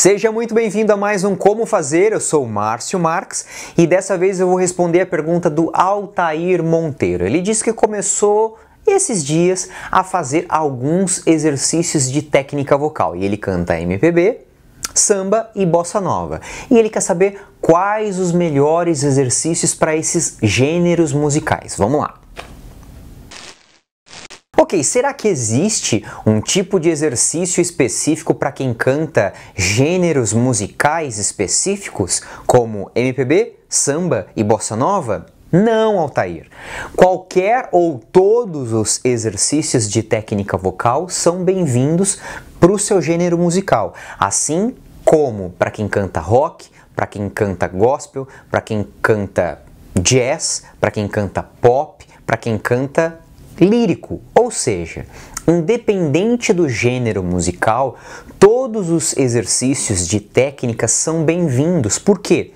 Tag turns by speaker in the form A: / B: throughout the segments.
A: Seja muito bem-vindo a mais um Como Fazer. Eu sou Márcio Marx e dessa vez eu vou responder a pergunta do Altair Monteiro. Ele disse que começou esses dias a fazer alguns exercícios de técnica vocal e ele canta MPB, samba e bossa nova. E ele quer saber quais os melhores exercícios para esses gêneros musicais. Vamos lá. Ok, será que existe um tipo de exercício específico para quem canta gêneros musicais específicos, como MPB, samba e bossa nova? Não, Altair. Qualquer ou todos os exercícios de técnica vocal são bem-vindos para o seu gênero musical, assim como para quem canta rock, para quem canta gospel, para quem canta jazz, para quem canta pop, para quem canta lírico, ou seja, independente do gênero musical, todos os exercícios de técnica são bem-vindos. Por quê?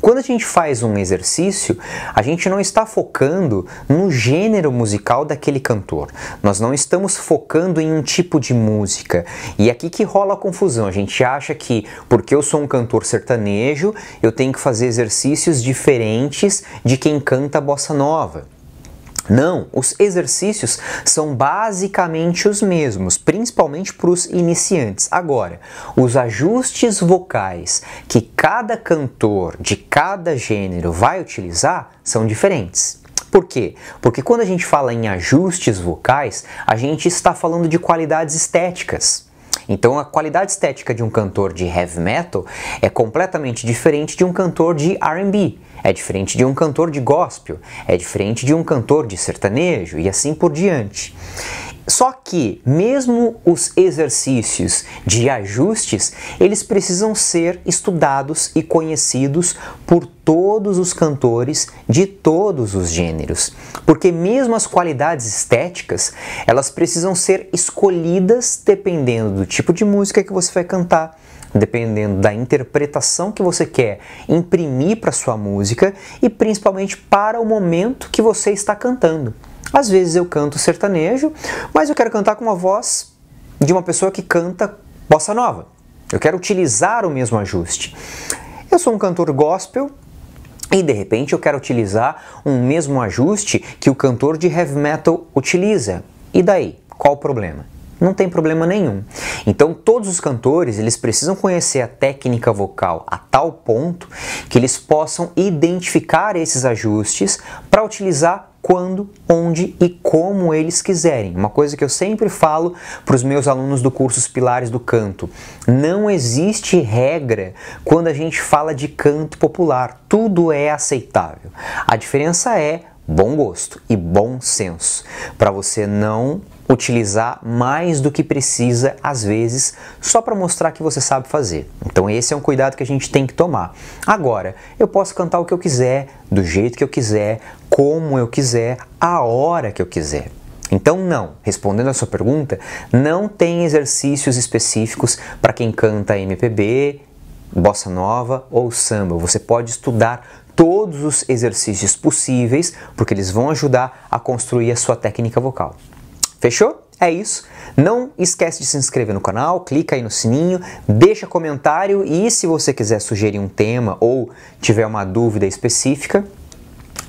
A: Quando a gente faz um exercício, a gente não está focando no gênero musical daquele cantor. Nós não estamos focando em um tipo de música. E é aqui que rola a confusão. A gente acha que porque eu sou um cantor sertanejo, eu tenho que fazer exercícios diferentes de quem canta bossa nova. Não, os exercícios são basicamente os mesmos, principalmente para os iniciantes. Agora, os ajustes vocais que cada cantor de cada gênero vai utilizar são diferentes. Por quê? Porque quando a gente fala em ajustes vocais, a gente está falando de qualidades estéticas. Então, a qualidade estética de um cantor de heavy metal é completamente diferente de um cantor de RB. É diferente de um cantor de gospel, é diferente de um cantor de sertanejo e assim por diante. Só que, mesmo os exercícios de ajustes, eles precisam ser estudados e conhecidos por todos os cantores de todos os gêneros, porque mesmo as qualidades estéticas, elas precisam ser escolhidas dependendo do tipo de música que você vai cantar dependendo da interpretação que você quer imprimir para sua música e principalmente para o momento que você está cantando. Às vezes eu canto sertanejo, mas eu quero cantar com uma voz de uma pessoa que canta bossa nova. Eu quero utilizar o mesmo ajuste. Eu sou um cantor gospel, e de repente eu quero utilizar um mesmo ajuste que o cantor de heavy metal utiliza. E daí? Qual o problema? não tem problema nenhum. Então todos os cantores, eles precisam conhecer a técnica vocal a tal ponto que eles possam identificar esses ajustes para utilizar quando, onde e como eles quiserem. Uma coisa que eu sempre falo para os meus alunos do curso Os Pilares do Canto: não existe regra quando a gente fala de canto popular, tudo é aceitável. A diferença é bom gosto e bom senso para você não utilizar mais do que precisa às vezes só para mostrar que você sabe fazer. Então esse é um cuidado que a gente tem que tomar. Agora, eu posso cantar o que eu quiser, do jeito que eu quiser, como eu quiser, a hora que eu quiser. Então, não, respondendo a sua pergunta, não tem exercícios específicos para quem canta MPB, bossa nova ou samba. Você pode estudar todos os exercícios possíveis, porque eles vão ajudar a construir a sua técnica vocal. Fechou? É isso. Não esquece de se inscrever no canal, clica aí no sininho, deixa comentário e se você quiser sugerir um tema ou tiver uma dúvida específica,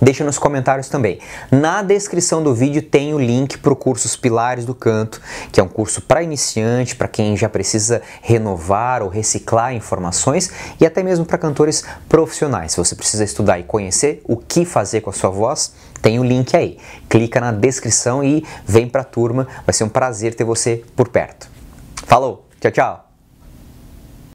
A: Deixa nos comentários também. Na descrição do vídeo tem o link para o curso Os Pilares do Canto, que é um curso para iniciante, para quem já precisa renovar ou reciclar informações e até mesmo para cantores profissionais. Se você precisa estudar e conhecer o que fazer com a sua voz, tem o link aí. Clica na descrição e vem para a turma. Vai ser um prazer ter você por perto. Falou, tchau, tchau!